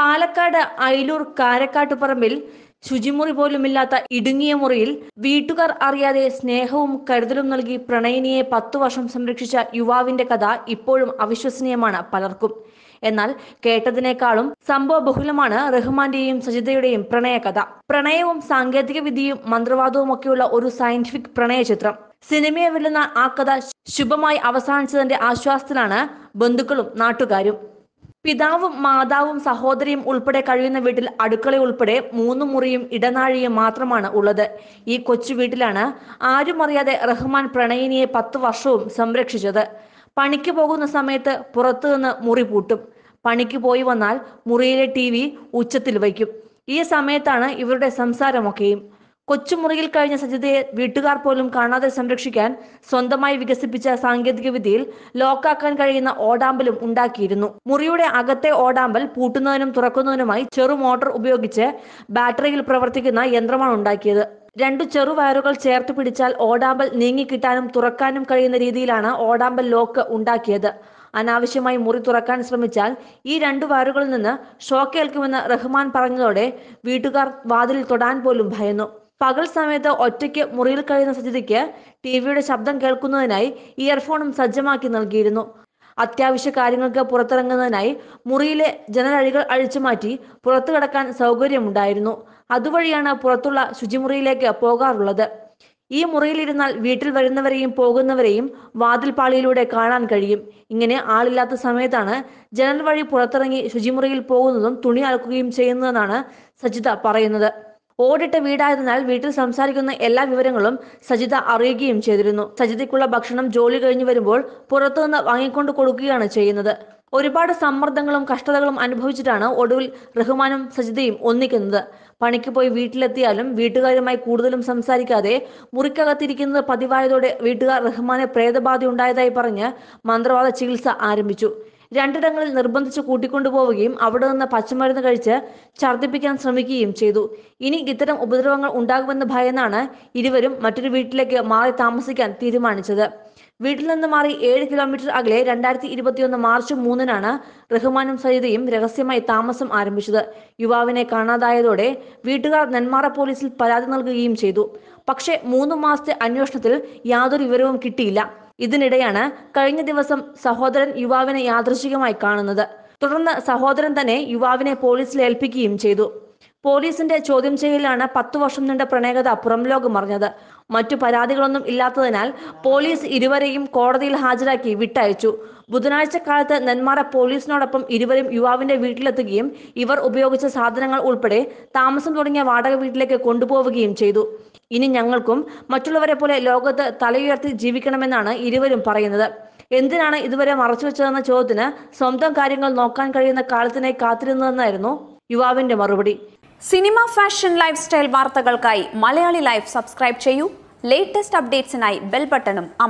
പാലക്കാട് അയിലൂർ കാരക്കാട്ടുപറമ്പിൽ ശുചിമുറി പോലുമില്ലാത്ത ഇടുങ്ങിയ മുറിയിൽ വീട്ടുകാർ അറിയാതെ സ്നേഹവും കരുതലും നൽകി പ്രണയിനിയെ പത്തു വർഷം സംരക്ഷിച്ച യുവാവിന്റെ കഥ ഇപ്പോഴും അവിശ്വസനീയമാണ് പലർക്കും എന്നാൽ കേട്ടതിനേക്കാളും സംഭവ ബഹുലമാണ് റഹ്മാന്റെയും സജിതയുടെയും പ്രണയകഥ പ്രണയവും സാങ്കേതിക വിദ്യയും മന്ത്രവാദവും ഒക്കെയുള്ള ഒരു സയന്റിഫിക് പ്രണയ ചിത്രം സിനിമയെ വെല്ലുന്ന ആ കഥ ശുഭമായി അവസാനിച്ചതിന്റെ ആശ്വാസത്തിലാണ് ബന്ധുക്കളും നാട്ടുകാരും പിതാവും മാതാവും സഹോദരിയും ഉൾപ്പെടെ കഴിയുന്ന വീട്ടിൽ അടുക്കള ഉൾപ്പെടെ മൂന്ന് മുറിയും ഇടനാഴിയും മാത്രമാണ് ഉള്ളത് ഈ കൊച്ചു വീട്ടിലാണ് ആരും അറിയാതെ റഹ്മാൻ പ്രണയിനിയെ പത്ത് വർഷവും സംരക്ഷിച്ചത് പണിക്ക് പോകുന്ന സമയത്ത് പുറത്തു നിന്ന് മുറി പൂട്ടും പണിക്ക് പോയി വന്നാൽ മുറിയിലെ ടി വി ഉച്ചത്തിൽ വയ്ക്കും ഈ സമയത്താണ് ഇവരുടെ സംസാരമൊക്കെയും കൊച്ചുമുറിയിൽ കഴിഞ്ഞ സജിതയെ വീട്ടുകാർ പോലും കാണാതെ സംരക്ഷിക്കാൻ സ്വന്തമായി വികസിപ്പിച്ച സാങ്കേതിക വിദ്യയിൽ ലോക്കാക്കാൻ കഴിയുന്ന ഓടാമ്പലും ഉണ്ടാക്കിയിരുന്നു മുറിയുടെ അകത്തെ ഓടാമ്പൽ പൂട്ടുന്നതിനും തുറക്കുന്നതിനുമായി ചെറു മോട്ടോർ ഉപയോഗിച്ച് ബാറ്ററിയിൽ പ്രവർത്തിക്കുന്ന യന്ത്രമാണ് ഉണ്ടാക്കിയത് രണ്ടു വയറുകൾ ചേർത്ത് പിടിച്ചാൽ ഓടാമ്പൽ നീങ്ങിക്കിട്ടാനും തുറക്കാനും കഴിയുന്ന രീതിയിലാണ് ഓടാമ്പൽ ലോക്ക് ഉണ്ടാക്കിയത് അനാവശ്യമായി മുറി തുറക്കാൻ ശ്രമിച്ചാൽ ഈ രണ്ടു വയറുകളിൽ നിന്ന് ഏൽക്കുമെന്ന് റഹ്മാൻ പറഞ്ഞതോടെ വീട്ടുകാർ വാതിലിൽ തൊടാൻ പോലും ഭയന്നു പകൽ സമയത്ത് ഒറ്റയ്ക്ക് മുറിയിൽ കഴിയുന്ന സജിതയ്ക്ക് ടി വിയുടെ ശബ്ദം കേൾക്കുന്നതിനായി ഇയർഫോണും സജ്ജമാക്കി നൽകിയിരുന്നു അത്യാവശ്യ കാര്യങ്ങൾക്ക് പുറത്തിറങ്ങുന്നതിനായി മുറിയിലെ ജനലഴികൾ മാറ്റി പുറത്തു കിടക്കാൻ സൗകര്യമുണ്ടായിരുന്നു അതുവഴിയാണ് പുറത്തുള്ള ശുചിമുറിയിലേക്ക് പോകാറുള്ളത് ഈ മുറിയിലിരുന്നാൽ വീട്ടിൽ വരുന്നവരെയും പോകുന്നവരെയും വാതിൽപ്പാളിയിലൂടെ കാണാൻ കഴിയും ഇങ്ങനെ ആളില്ലാത്ത സമയത്താണ് ജനൽ വഴി പുറത്തിറങ്ങി ശുചിമുറിയിൽ പോകുന്നതും തുണി അലക്കുകയും ചെയ്യുന്നതെന്നാണ് സജിത പറയുന്നത് ഓടിട്ട വീടായതിനാൽ വീട്ടിൽ സംസാരിക്കുന്ന എല്ലാ വിവരങ്ങളും സജിത അറിയുകയും ചെയ്തിരുന്നു സജിതയ്ക്കുള്ള ഭക്ഷണം ജോലി കഴിഞ്ഞു വരുമ്പോൾ പുറത്തുനിന്ന് വാങ്ങിക്കൊണ്ട് കൊടുക്കുകയാണ് ചെയ്യുന്നത് ഒരുപാട് സമ്മർദ്ദങ്ങളും കഷ്ടതകളും അനുഭവിച്ചിട്ടാണ് ഒടുവിൽ റഹ്മാനും സജിതയും ഒന്നിക്കുന്നത് പണിക്ക് പോയി വീട്ടിലെത്തിയാലും വീട്ടുകാരുമായി കൂടുതലും സംസാരിക്കാതെ മുറിക്കകത്തിരിക്കുന്നത് പതിവായതോടെ വീട്ടുകാർ റഹ്മാനെ പ്രേതബാധ ഉണ്ടായതായി പറഞ്ഞ് മന്ത്രവാദ ചികിത്സ ആരംഭിച്ചു രണ്ടിടങ്ങളിൽ നിർബന്ധിച്ച് കൂട്ടിക്കൊണ്ടുപോവുകയും അവിടെ നിന്ന് പച്ചമരുന്ന് കഴിച്ച് ഛർദ്ദിപ്പിക്കാൻ ശ്രമിക്കുകയും ചെയ്തു ഇനി ഇത്തരം ഉപദ്രവങ്ങൾ ഉണ്ടാകുമെന്ന് ഭയന്നാണ് ഇരുവരും മറ്റൊരു വീട്ടിലേക്ക് മാറി താമസിക്കാൻ തീരുമാനിച്ചത് വീട്ടിൽ നിന്ന് മാറി ഏഴ് കിലോമീറ്റർ അകലെ രണ്ടായിരത്തി ഇരുപത്തിയൊന്ന് മാർച്ച് മൂന്നിനാണ് റഹ്മാനും സജിതയും രഹസ്യമായി താമസം ആരംഭിച്ചത് യുവാവിനെ കാണാതായതോടെ വീട്ടുകാർ നെന്മാറ പോലീസിൽ പരാതി നൽകുകയും ചെയ്തു പക്ഷേ മൂന്ന് മാസത്തെ അന്വേഷണത്തിൽ യാതൊരു വിവരവും കിട്ടിയില്ല ഇതിനിടെയാണ് കഴിഞ്ഞ ദിവസം സഹോദരൻ യുവാവിനെ യാദൃശികമായി കാണുന്നത് തുടർന്ന് സഹോദരൻ തന്നെ യുവാവിനെ പോലീസിൽ ഏൽപ്പിക്കുകയും ചെയ്തു പോലീസിന്റെ ചോദ്യം ചെയ്യലിലാണ് പത്തു വർഷം നീണ്ട പ്രണയകഥ പുറം ലോകം അറിഞ്ഞത് മറ്റു പരാതികളൊന്നും ഇല്ലാത്തതിനാൽ പോലീസ് ഇരുവരെയും കോടതിയിൽ ഹാജരാക്കി വിട്ടയച്ചു ബുധനാഴ്ച കാലത്ത് നെന്മാറ പോലീസിനോടൊപ്പം ഇരുവരും യുവാവിന്റെ വീട്ടിലെത്തുകയും ഇവർ ഉപയോഗിച്ച സാധനങ്ങൾ ഉൾപ്പെടെ താമസം തുടങ്ങിയ വാടക വീട്ടിലേക്ക് കൊണ്ടുപോവുകയും ചെയ്തു ഇനി ഞങ്ങൾക്കും മറ്റുള്ളവരെ പോലെ ലോകത്ത് തലയുയർത്തി ജീവിക്കണമെന്നാണ് ഇരുവരും പറയുന്നത് എന്തിനാണ് ഇതുവരെ വെച്ചതെന്ന ചോദ്യത്തിന് സ്വന്തം കാര്യങ്ങൾ നോക്കാൻ കഴിയുന്ന കാലത്തിനായി കാത്തിരുന്നതെന്നായിരുന്നു യുവാവിന്റെ മറുപടി സിനിമ ഫാഷൻ ലൈഫ് സ്റ്റൈൽ വാർത്തകൾക്കായി മലയാളി ലൈഫ് സബ്സ്ക്രൈബ് ചെയ്യൂ ലേറ്റസ്റ്റ് അപ്ഡേറ്റ്സിനായി ബെൽ ബട്ടണും അമർ